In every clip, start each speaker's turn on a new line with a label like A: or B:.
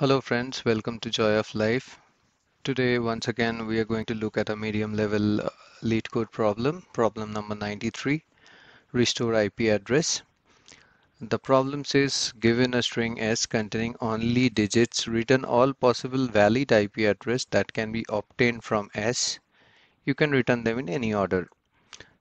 A: Hello friends, welcome to Joy of Life. Today once again we are going to look at a medium level uh, lead code problem, problem number 93, restore IP address. The problem says given a string S containing only digits, return all possible valid IP address that can be obtained from S. You can return them in any order.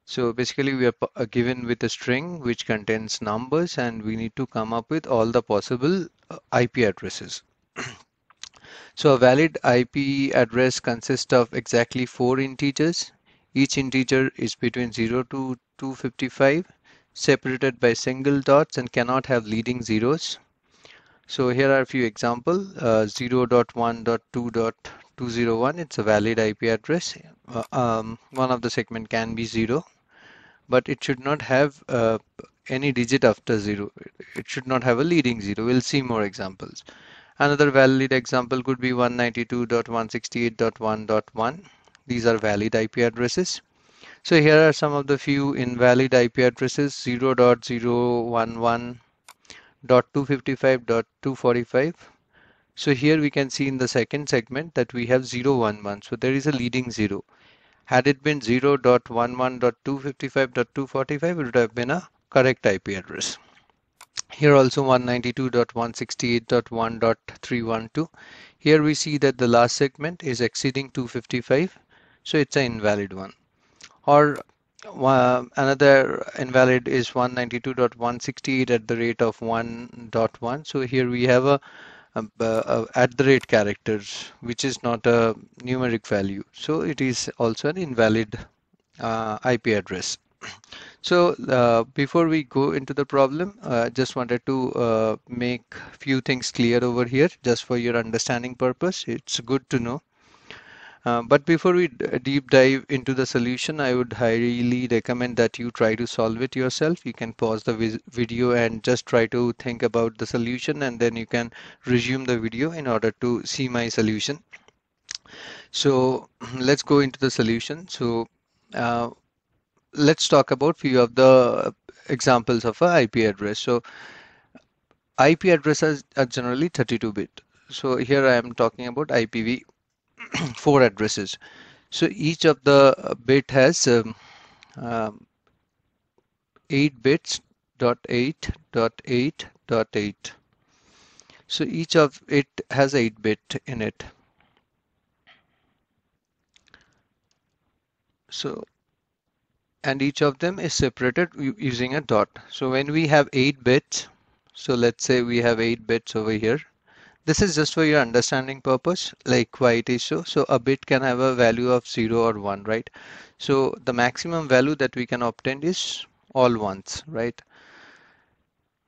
A: So basically we are uh, given with a string which contains numbers and we need to come up with all the possible uh, IP addresses. so a valid IP address consists of exactly four integers. Each integer is between 0 to 255 separated by single dots and cannot have leading zeros. So here are a few examples. Uh, 0.1.2.201, it's a valid IP address. Uh, um, one of the segment can be 0, but it should not have uh, any digit after 0. It should not have a leading 0. We'll see more examples. Another valid example could be 192.168.1.1. These are valid IP addresses. So here are some of the few invalid IP addresses 0.011.255.245. So here we can see in the second segment that we have 011. So there is a leading 0. Had it been 0.11.255.245, it would have been a correct IP address here also 192.168.1.312 here we see that the last segment is exceeding 255 so it's an invalid one or uh, another invalid is 192.168 at the rate of 1.1 so here we have a, a, a at the rate characters which is not a numeric value so it is also an invalid uh, IP address so uh, before we go into the problem, I uh, just wanted to uh, make few things clear over here just for your understanding purpose. It's good to know. Uh, but before we deep dive into the solution, I would highly recommend that you try to solve it yourself. You can pause the video and just try to think about the solution and then you can resume the video in order to see my solution. So let's go into the solution. So uh, let's talk about few of the examples of a IP address. So IP addresses are generally 32-bit. So here I am talking about IPv4 addresses. So each of the bit has um, um, 8 bits dot 8 dot 8 dot 8. So each of it has 8 bit in it. So and each of them is separated using a dot. So when we have 8 bits, so let's say we have 8 bits over here. This is just for your understanding purpose, like why it is so. So a bit can have a value of 0 or 1, right? So the maximum value that we can obtain is all ones, right?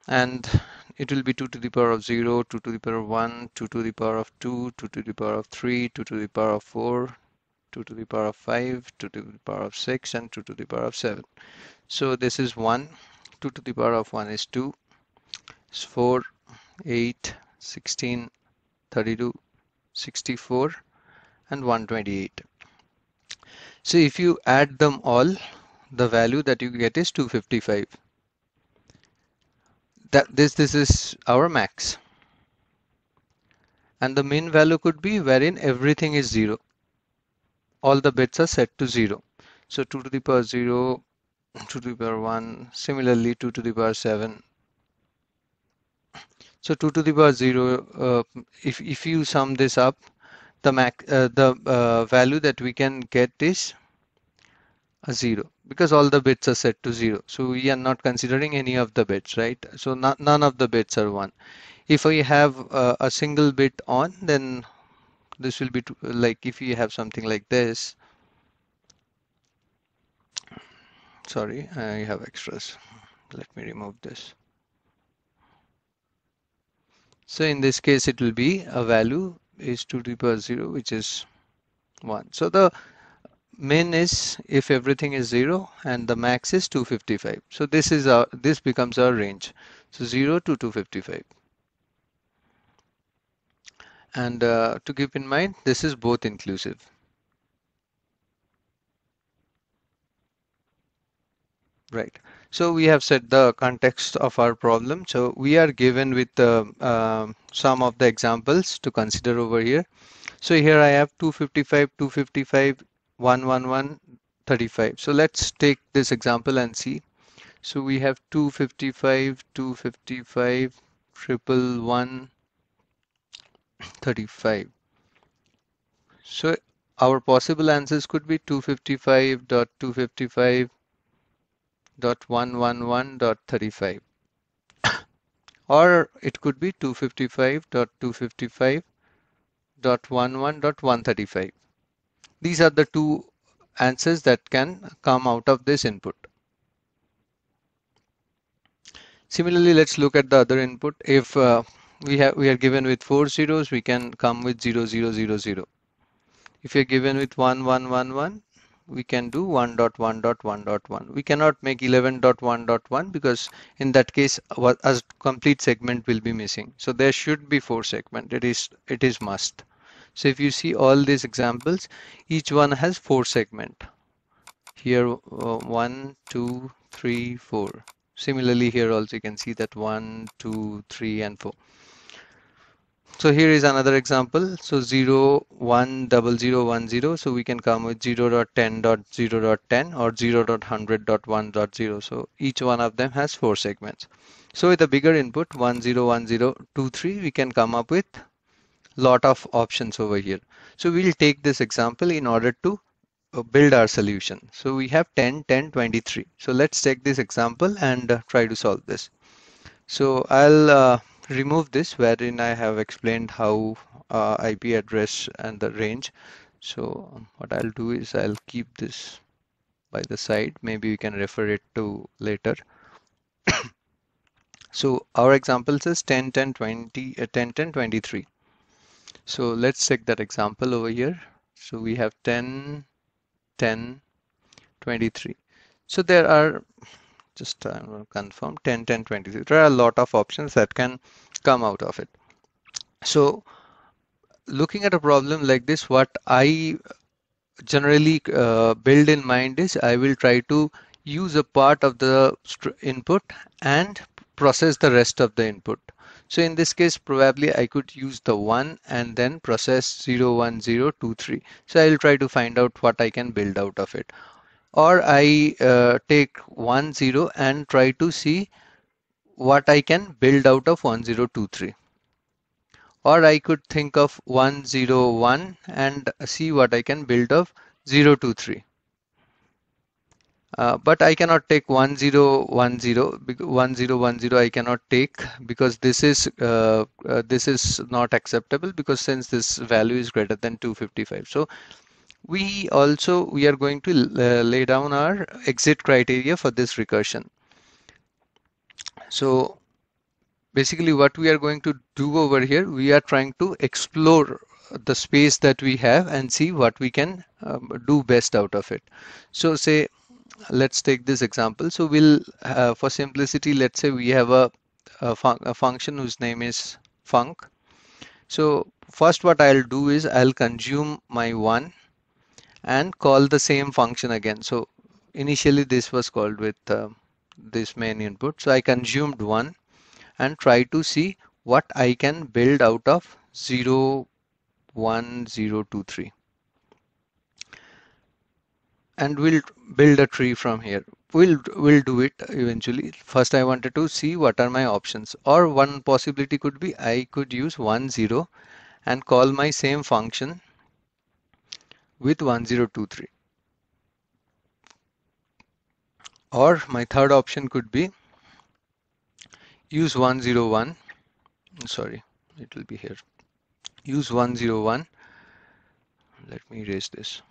A: And it will be 2 to the power of 0, 2 to the power of 1, 2 to the power of 2, 2 to the power of 3, 2 to the power of 4, 2 to the power of 5, 2 to the power of 6, and 2 to the power of 7. So this is 1, 2 to the power of 1 is 2, it's 4, 8, 16, 32, 64, and 128. So if you add them all, the value that you get is 255. That this this is our max. And the min value could be wherein everything is zero all the bits are set to 0. So 2 to the power 0, 2 to the power 1, similarly 2 to the power 7. So 2 to the power 0, uh, if, if you sum this up, the, max, uh, the uh, value that we can get is 0 because all the bits are set to 0 so we are not considering any of the bits right so not, none of the bits are 1 if we have uh, a single bit on then this will be like if you have something like this sorry I have extras let me remove this so in this case it will be a value is 2 to the power 0 which is 1 so the min is if everything is 0 and the max is 255 so this is our this becomes our range so 0 to 255 and uh, to keep in mind, this is both inclusive. Right. So we have set the context of our problem. So we are given with uh, uh, some of the examples to consider over here. So here I have 255, 255, 111, 35. So let's take this example and see. So we have 255, 255, triple one, 35. So our possible answers could be 255.255.111.35 or it could be 255.255.11.135. These are the two answers that can come out of this input. Similarly, let's look at the other input. If uh, we have we are given with four zeros we can come with zero zero zero zero if you're given with one one one one we can do one one one one. we cannot make one because in that case a as complete segment will be missing so there should be four segment it is it is must so if you see all these examples each one has four segment here uh, one two three four similarly here also you can see that one two three and four so here is another example. So 0, 1, 0, 0, So we can come with zero zero dot dot dot ten ten or zero dot dot dot hundred one zero. So each one of them has four segments. So with a bigger input 101023, we can come up with lot of options over here. So we'll take this example in order to uh, build our solution. So we have 10, 10, 23. So let's take this example and uh, try to solve this. So I'll uh, remove this wherein I have explained how uh, IP address and the range. So what I'll do is I'll keep this by the side. Maybe we can refer it to later. so our example says 10, 10, 20, uh, 10, 10, 23. So let's check that example over here. So we have 10, 10, 23. So there are just uh, confirm 10 10 20 there are a lot of options that can come out of it so looking at a problem like this what i generally uh, build in mind is i will try to use a part of the input and process the rest of the input so in this case probably i could use the 1 and then process 0 1 0 2 3 so i'll try to find out what i can build out of it or I uh, take 1 0 and try to see what I can build out of 1 0 2 3 or I could think of 1 0 1 and see what I can build of 0 2 3 uh, but I cannot take 1 0 1 0 1 0 1 0 I cannot take because this is uh, uh, this is not acceptable because since this value is greater than 255 so we also we are going to uh, lay down our exit criteria for this recursion so basically what we are going to do over here we are trying to explore the space that we have and see what we can um, do best out of it so say let's take this example so we'll uh, for simplicity let's say we have a, a, a function whose name is func so first what I'll do is I'll consume my one and call the same function again. So initially this was called with uh, this main input. So I consumed one and try to see what I can build out of 0, 1, 0, 2, 3. And we'll build a tree from here. We'll, we'll do it eventually. First, I wanted to see what are my options. Or one possibility could be I could use 1, 0 and call my same function with 1023 or my third option could be use 101 sorry it will be here use 101 let me erase this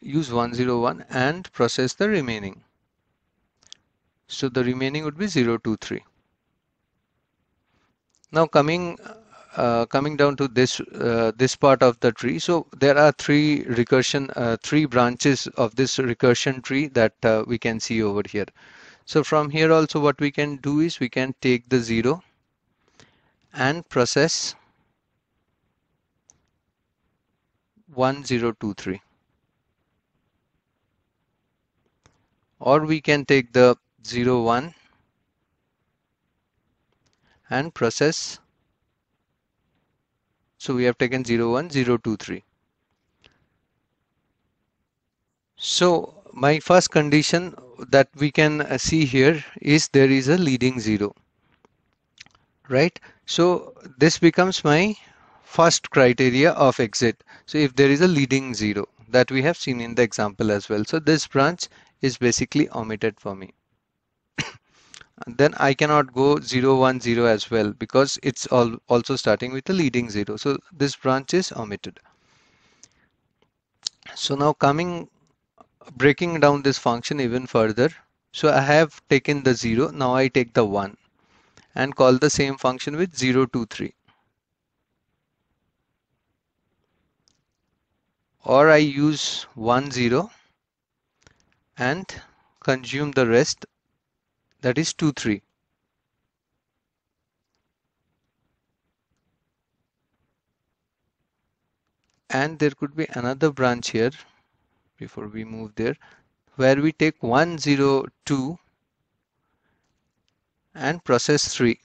A: use 101 and process the remaining so the remaining would be 023 now coming uh, coming down to this uh, this part of the tree so there are three recursion uh, three branches of this recursion tree that uh, we can see over here so from here also what we can do is we can take the zero and process 1023 or we can take the 01 and process so we have taken 0, 1, 0, 2, 3. So my first condition that we can uh, see here is there is a leading 0. Right. So this becomes my first criteria of exit. So if there is a leading 0 that we have seen in the example as well. So this branch is basically omitted for me and then I cannot go 010 as well because it's all also starting with a leading 0 so this branch is omitted so now coming breaking down this function even further so I have taken the 0 now I take the 1 and call the same function with 0 2 3 or I use 1 0 and consume the rest that is 2 3 and there could be another branch here before we move there where we take 102 and process 3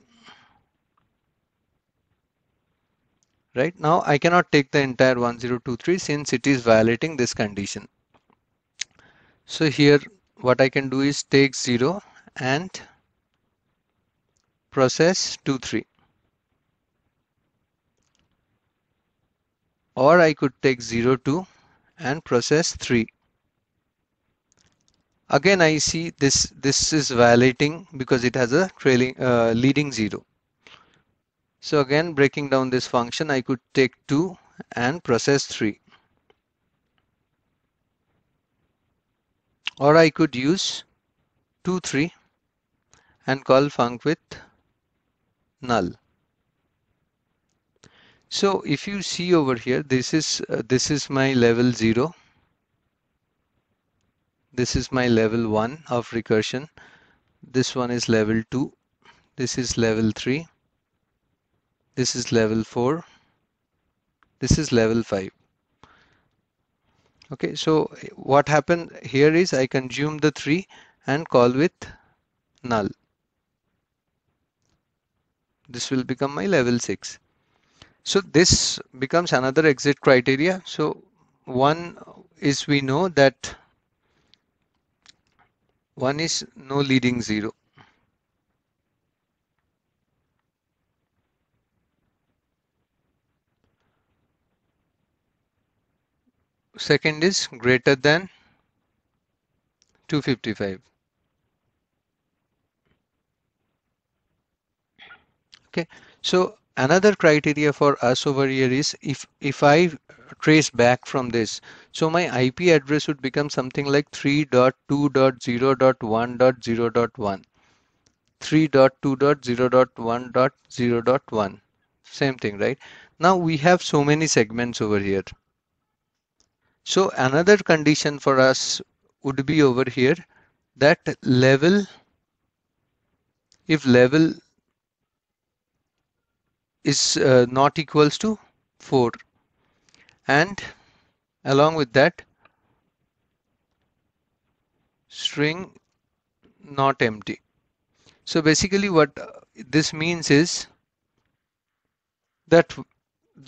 A: right now I cannot take the entire 1023 since it is violating this condition so here what I can do is take 0 and process 2 3 or I could take 0 2 and process 3 again I see this this is violating because it has a trailing uh, leading 0 so again breaking down this function I could take 2 and process 3 or I could use 2 3 and call func with null. So if you see over here, this is uh, this is my level 0. This is my level 1 of recursion. This one is level 2. This is level 3. This is level 4. This is level 5 okay so eh, what happened here is I consume the 3 and call with null this will become my level 6 so this becomes another exit criteria so one is we know that one is no leading zero second is greater than 255 okay so another criteria for us over here is if if i trace back from this so my ip address would become something like 3.2.0.1.0.1 3.2.0.1.0.1 same thing right now we have so many segments over here so another condition for us would be over here that level if level is uh, not equals to 4 and along with that string not empty so basically what this means is that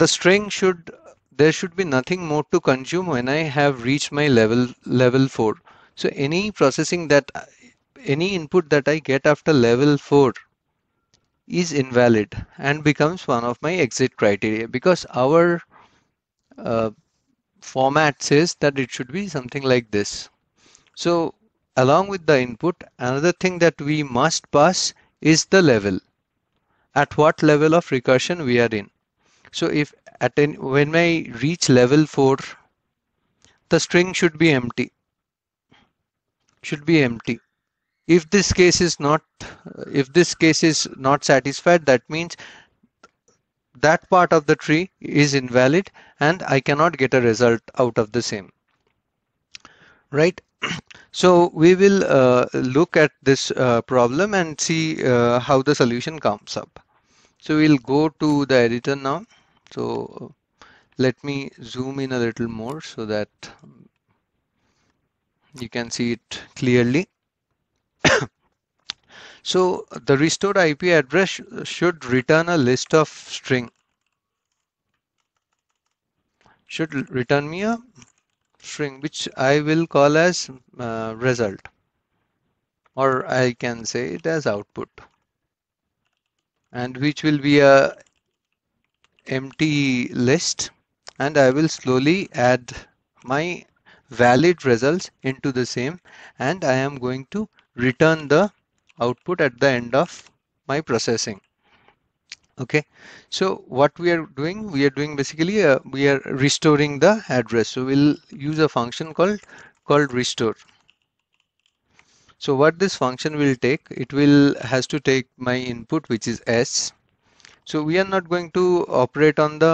A: the string should there should be nothing more to consume when I have reached my level level 4 so any processing that any input that I get after level 4 is invalid and becomes one of my exit criteria because our uh, format says that it should be something like this. So along with the input, another thing that we must pass is the level. At what level of recursion we are in. So if at when I reach level 4, the string should be empty. Should be empty if this case is not uh, if this case is not satisfied that means that part of the tree is invalid and I cannot get a result out of the same right so we will uh, look at this uh, problem and see uh, how the solution comes up so we'll go to the editor now so let me zoom in a little more so that you can see it clearly so the restored IP address should return a list of string. Should return me a string which I will call as uh, result or I can say it as output and which will be a empty list and I will slowly add my valid results into the same and I am going to return the output at the end of my processing okay so what we are doing we are doing basically uh, we are restoring the address so we'll use a function called called restore so what this function will take it will has to take my input which is s so we are not going to operate on the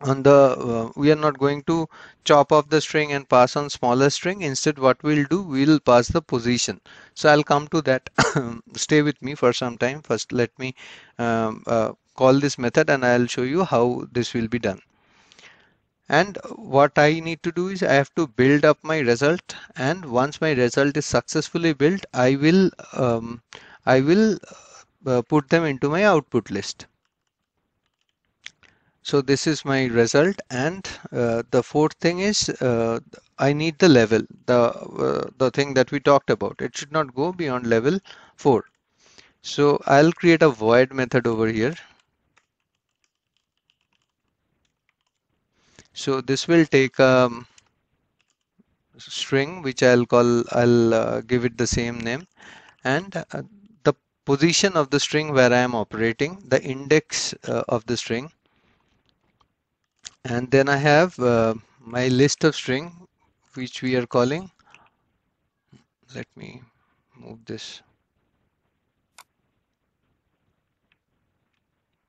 A: on the uh, we are not going to chop off the string and pass on smaller string instead what we'll do we'll pass the position so i'll come to that stay with me for some time first let me um, uh, call this method and i'll show you how this will be done and what i need to do is i have to build up my result and once my result is successfully built i will um, i will uh, put them into my output list so this is my result. And uh, the fourth thing is uh, I need the level, the, uh, the thing that we talked about. It should not go beyond level four. So I'll create a void method over here. So this will take a um, string, which I'll call, I'll uh, give it the same name. And uh, the position of the string where I am operating, the index uh, of the string, and then I have uh, my list of string which we are calling let me move this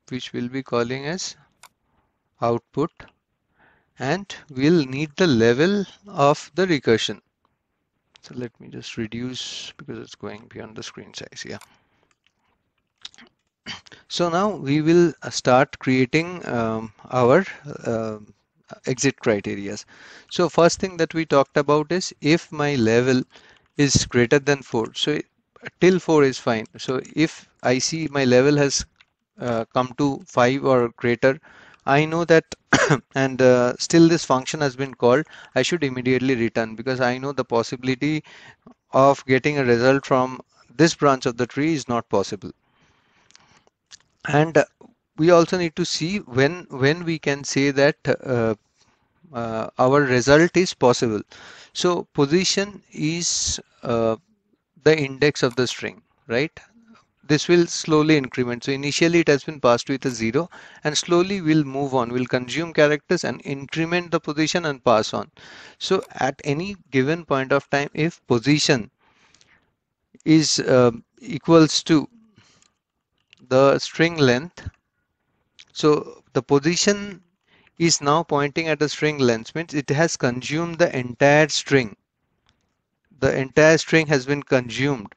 A: which we'll be calling as output and we'll need the level of the recursion so let me just reduce because it's going beyond the screen size yeah so now we will uh, start creating um, our uh, exit criterias. So first thing that we talked about is if my level is greater than 4. So uh, till 4 is fine. So if I see my level has uh, come to 5 or greater, I know that and uh, still this function has been called, I should immediately return because I know the possibility of getting a result from this branch of the tree is not possible and we also need to see when when we can say that uh, uh, our result is possible so position is uh, the index of the string right this will slowly increment so initially it has been passed with a zero and slowly we'll move on we'll consume characters and increment the position and pass on so at any given point of time if position is uh, equals to the string length so the position is now pointing at the string length means it has consumed the entire string the entire string has been consumed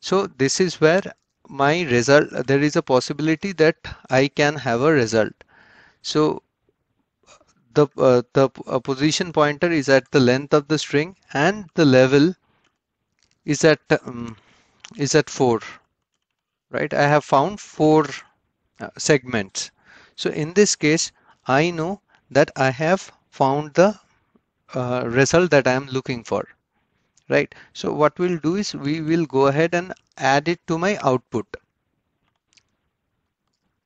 A: so this is where my result there is a possibility that I can have a result so the uh, the uh, position pointer is at the length of the string and the level is at um, is at 4 right I have found four uh, segments so in this case I know that I have found the uh, result that I am looking for right so what we'll do is we will go ahead and add it to my output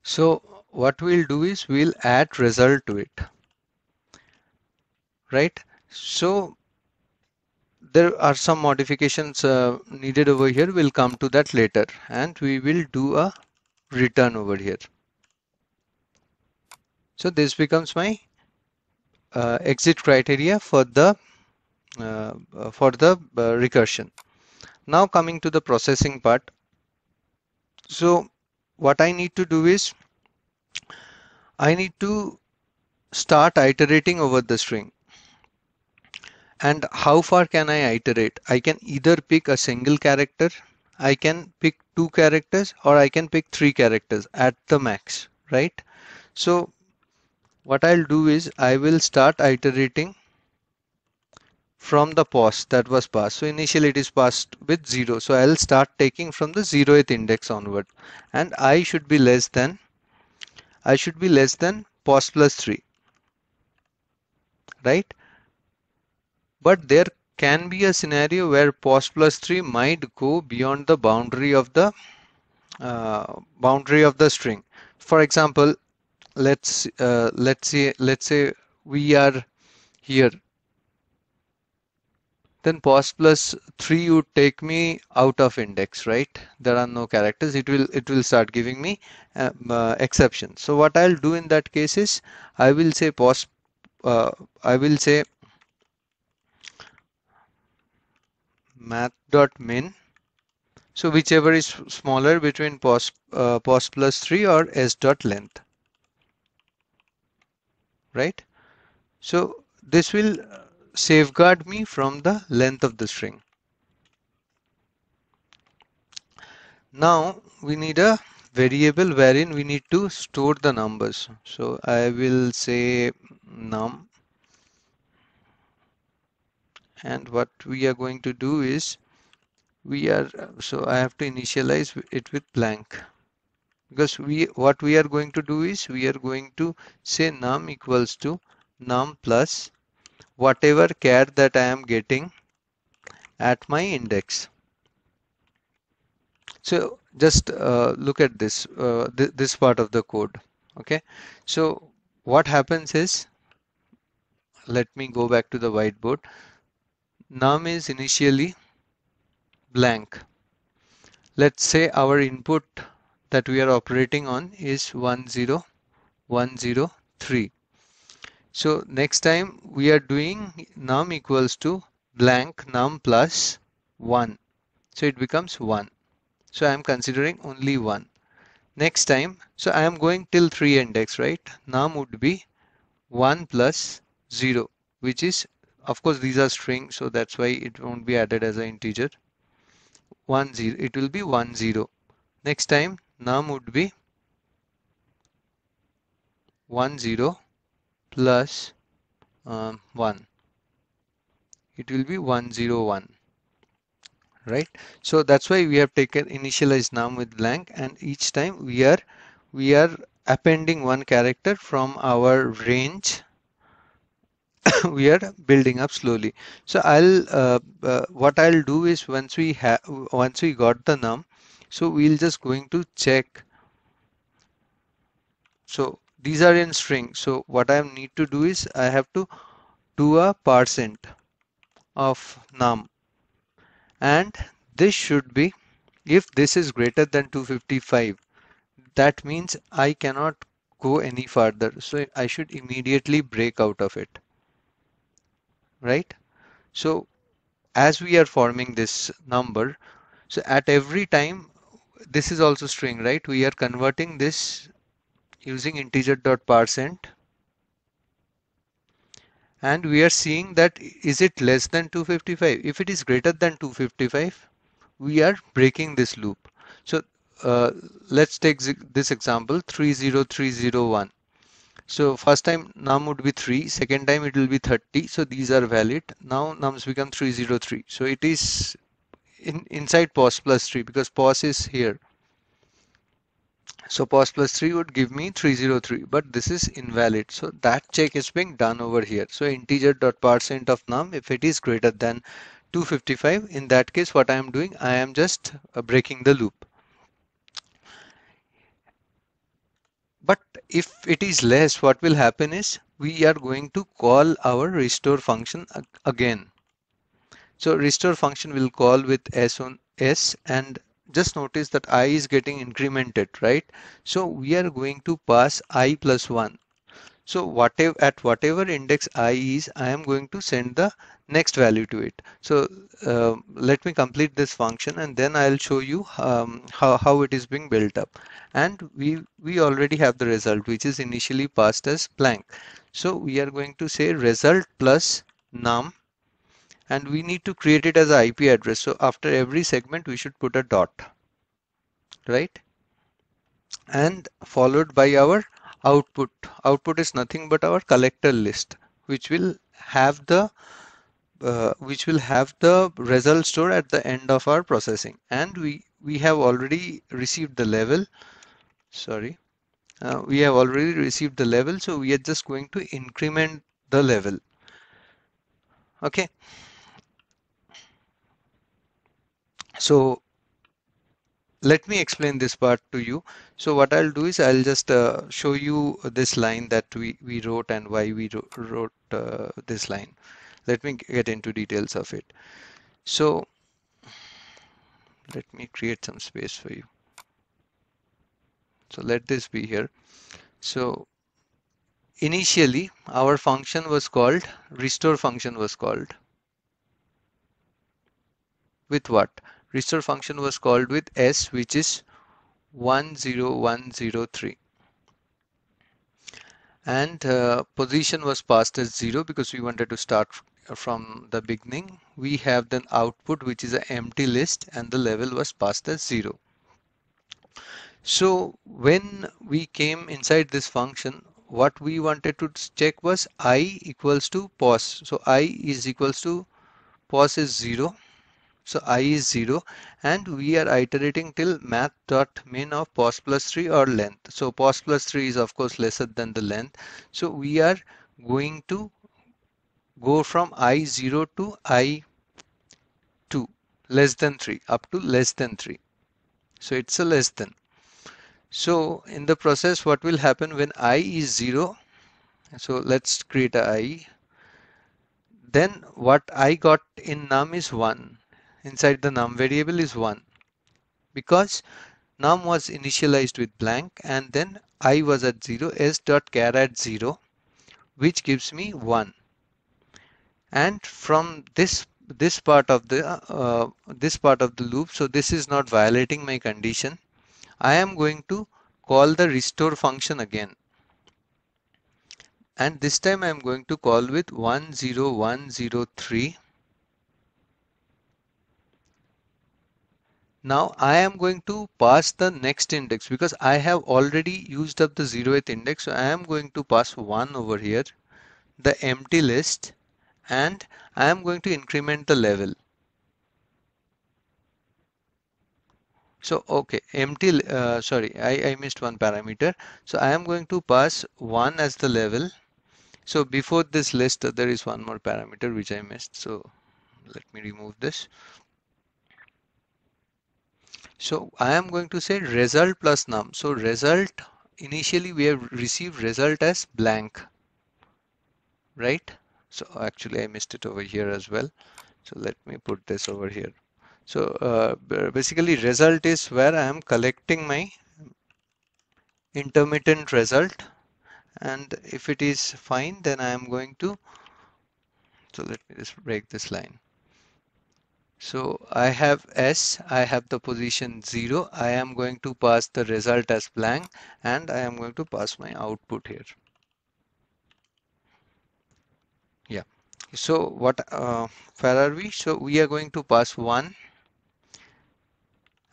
A: so what we'll do is we'll add result to it right so there are some modifications uh, needed over here we'll come to that later and we will do a return over here so this becomes my uh, exit criteria for the uh, uh for the uh, recursion now coming to the processing part so what I need to do is I need to start iterating over the string and how far can I iterate? I can either pick a single character, I can pick two characters or I can pick three characters at the max, right? So what I'll do is I will start iterating from the post that was passed. So initially it is passed with zero. So I'll start taking from the zeroth index onward and I should be less than, I should be less than post plus three, right? but there can be a scenario where pos plus 3 might go beyond the boundary of the uh, boundary of the string for example let's uh, let's say let's say we are here then pos plus 3 would take me out of index right there are no characters it will it will start giving me um, uh, exception so what i'll do in that case is i will say pos uh, i will say math.min so whichever is smaller between pos, uh, pos plus 3 or s dot length right so this will uh, safeguard me from the length of the string now we need a variable wherein we need to store the numbers so i will say num and what we are going to do is we are so I have to initialize it with blank because we what we are going to do is we are going to say num equals to num plus whatever care that I am getting at my index so just uh, look at this uh, th this part of the code okay so what happens is let me go back to the whiteboard num is initially blank let's say our input that we are operating on is 10103 so next time we are doing num equals to blank num plus 1 so it becomes 1 so I am considering only 1 next time so I am going till 3 index right num would be 1 plus 0 which is of course these are string so that's why it won't be added as an integer one zero it will be one zero next time num would be one zero plus, um, one it will be one zero one right so that's why we have taken initialize num with blank and each time we are we are appending one character from our range we are building up slowly. So I'll uh, uh, what I'll do is once we have once we got the num, so we'll just going to check. So these are in string. So what I need to do is I have to do a percent of num, and this should be if this is greater than 255 that means I cannot go any further so I should immediately break out of it right? So as we are forming this number, so at every time, this is also string, right? We are converting this using integer dot percent, and we are seeing that is it less than 255? If it is greater than 255, we are breaking this loop. So uh, let's take this example 30301. So first time num would be 3, second time it will be 30. So these are valid. Now nums become 303. So it is in, inside pos plus 3 because pos is here. So pos plus 3 would give me 303 but this is invalid. So that check is being done over here. So integer dot percent of num if it is greater than 255 in that case what I am doing I am just uh, breaking the loop. if it is less what will happen is we are going to call our restore function again so restore function will call with s on s and just notice that i is getting incremented right so we are going to pass i plus 1 so whatever at whatever index i is, I am going to send the next value to it. So uh, let me complete this function and then I'll show you um, how, how it is being built up. And we, we already have the result which is initially passed as blank. So we are going to say result plus num and we need to create it as an IP address. So after every segment we should put a dot, right? And followed by our output output is nothing but our collector list which will have the uh, which will have the result stored at the end of our processing and we we have already received the level sorry uh, we have already received the level so we are just going to increment the level okay so let me explain this part to you so what I'll do is I'll just uh, show you this line that we we wrote and why we wrote uh, this line let me get into details of it so let me create some space for you so let this be here so initially our function was called restore function was called with what restore function was called with s which is 10103 and uh, position was passed as 0 because we wanted to start from the beginning we have the output which is an empty list and the level was passed as 0 so when we came inside this function what we wanted to check was i equals to pos so i is equals to pos is 0 so i is 0 and we are iterating till math dot min of pos plus 3 or length. So pos plus 3 is of course lesser than the length. So we are going to go from i0 to i2 less than 3 up to less than 3. So it's a less than. So in the process what will happen when i is 0 so let's create a i then what I got in num is 1 inside the num variable is 1 because num was initialized with blank and then i was at 0 s dot care at 0 which gives me 1 and from this this part of the uh, this part of the loop so this is not violating my condition I am going to call the restore function again and this time I am going to call with 10103 Now I am going to pass the next index because I have already used up the 0th index. So I am going to pass 1 over here, the empty list, and I am going to increment the level. So, okay, empty, uh, sorry, I, I missed one parameter. So I am going to pass 1 as the level. So before this list, uh, there is one more parameter which I missed. So let me remove this so I am going to say result plus num so result initially we have received result as blank right so actually I missed it over here as well so let me put this over here so uh, basically result is where I am collecting my intermittent result and if it is fine then I am going to so let me just break this line so I have S, I have the position 0. I am going to pass the result as blank and I am going to pass my output here. Yeah. So what, uh, where are we? So we are going to pass 1.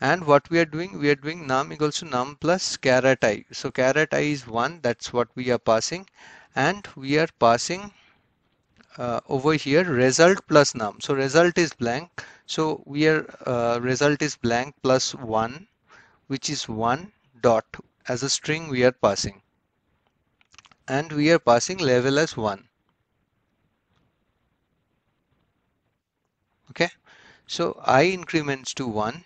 A: And what we are doing, we are doing num equals to num plus caret i. So caret i is 1, that's what we are passing. And we are passing uh, over here result plus num. So result is blank so we are uh, result is blank plus one, which is one dot as a string we are passing. And we are passing level as one. Okay, so i increments to one.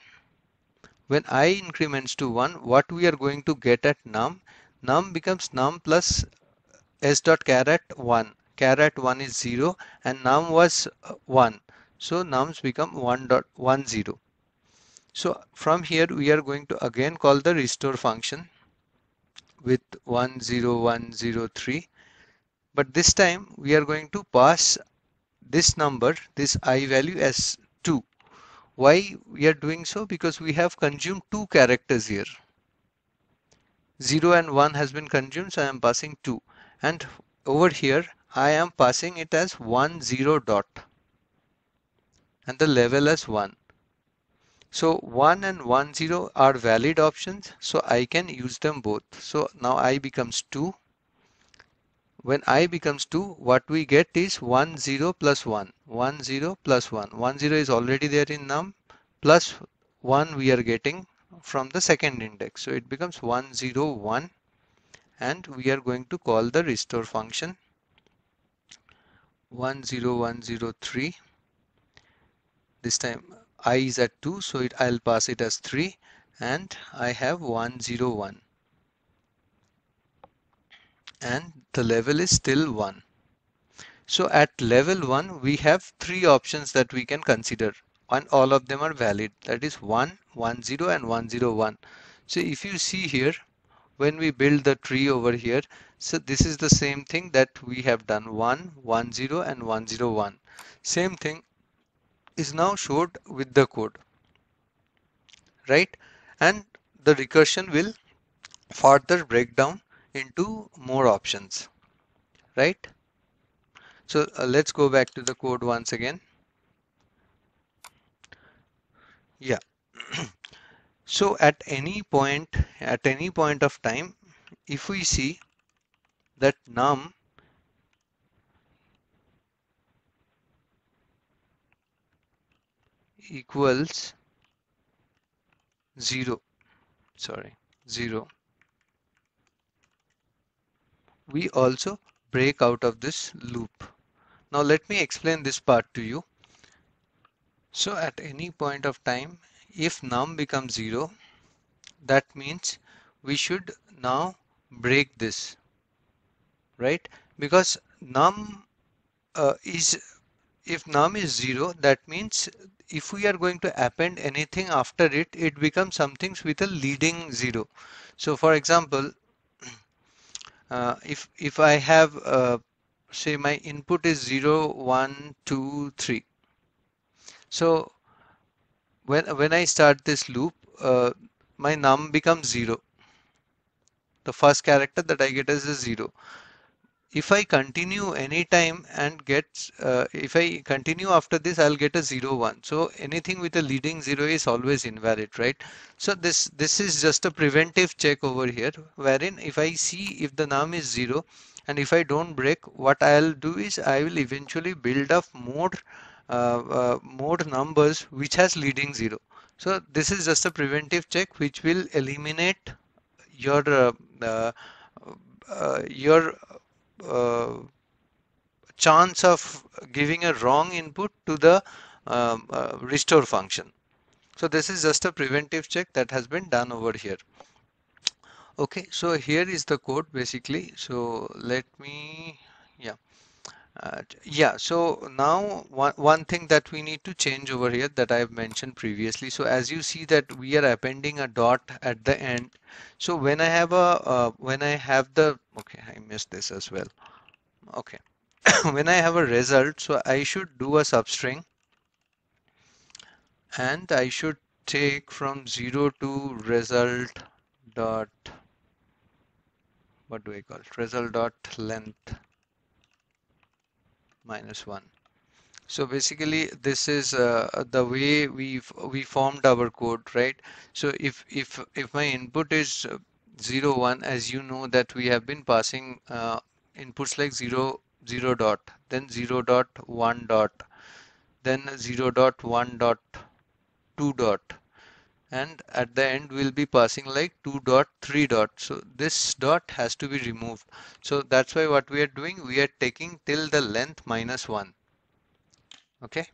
A: When i increments to one, what we are going to get at num? Num becomes num plus s dot caret one. Caret one is zero and num was uh, one so nums become 1.10. So from here we are going to again call the restore function with 10103 but this time we are going to pass this number this i value as 2 why we are doing so because we have consumed two characters here 0 and 1 has been consumed so I am passing 2 and over here I am passing it as 1 0 dot and the level as 1. So 1 and 1 0 are valid options so I can use them both. So now I becomes 2. When I becomes 2 what we get is 1 0 plus 1 1 0 plus 1 1 0 is already there in num plus 1 we are getting from the second index. So it becomes 1 0 1 and we are going to call the restore function 10103 this time i is at 2 so it i'll pass it as 3 and i have 101 and the level is still 1 so at level 1 we have three options that we can consider and all of them are valid that is 1 1 0 and 1 0 1 so if you see here when we build the tree over here so this is the same thing that we have done 1 1 0 and 1 0 1 same thing is now showed with the code right and the recursion will further break down into more options right so uh, let's go back to the code once again yeah so at any point at any point of time if we see that num equals 0 sorry 0 we also break out of this loop now let me explain this part to you so at any point of time if num becomes 0 that means we should now break this right because num uh, is if num is 0 that means if we are going to append anything after it it becomes something with a leading 0 so for example uh, if if I have uh, say my input is 0 1 2 3 so when when I start this loop uh, my num becomes 0 the first character that I get is a 0 if I continue any time and get, uh, if I continue after this, I'll get a 0, 1. So anything with a leading 0 is always invalid, right? So this, this is just a preventive check over here, wherein if I see if the num is 0 and if I don't break, what I'll do is I will eventually build up more, uh, uh, more numbers which has leading 0. So this is just a preventive check which will eliminate your uh, uh, uh, your uh, chance of giving a wrong input to the um, uh, restore function. So this is just a preventive check that has been done over here. Okay, so here is the code basically. So let me, yeah. Uh, yeah, so now one, one thing that we need to change over here that I've mentioned previously. So as you see that we are appending a dot at the end. So when I have a, uh, when I have the okay I missed this as well okay when I have a result so I should do a substring and I should take from 0 to result dot what do I call it result dot length minus 1 so basically this is uh, the way we we formed our code right so if if if my input is 0, 1, as you know that we have been passing uh, inputs like 0, 0 dot, then 0 dot, 1 dot, then 0 dot, 1 dot, 2 dot, and at the end we'll be passing like 2 dot, 3 dot. So this dot has to be removed. So that's why what we are doing, we are taking till the length minus 1. Okay.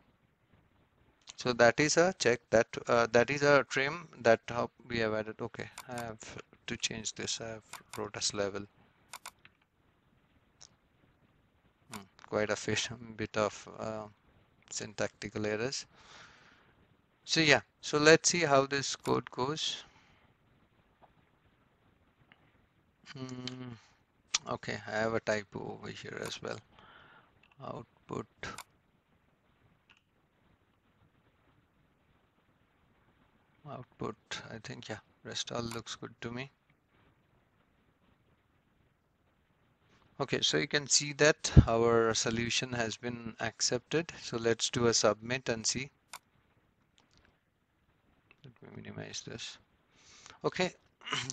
A: So that is a check that uh, that is a trim that uh, we have added. Okay, I have to change this I uh, have level hmm, quite a fish bit of uh, syntactical errors so yeah so let's see how this code goes hmm, okay I have a typo over here as well output output I think yeah rest all looks good to me okay so you can see that our solution has been accepted so let's do a submit and see let me minimize this okay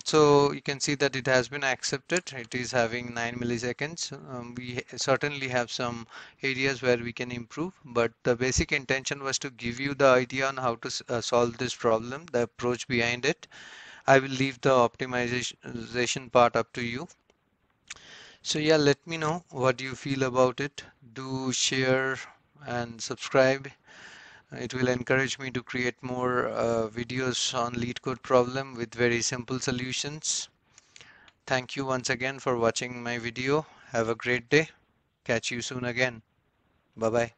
A: so you can see that it has been accepted it is having 9 milliseconds um, we certainly have some areas where we can improve but the basic intention was to give you the idea on how to uh, solve this problem the approach behind it I will leave the optimization part up to you so yeah let me know what you feel about it do share and subscribe it will encourage me to create more uh, videos on lead code problem with very simple solutions. Thank you once again for watching my video. Have a great day. Catch you soon again. Bye-bye.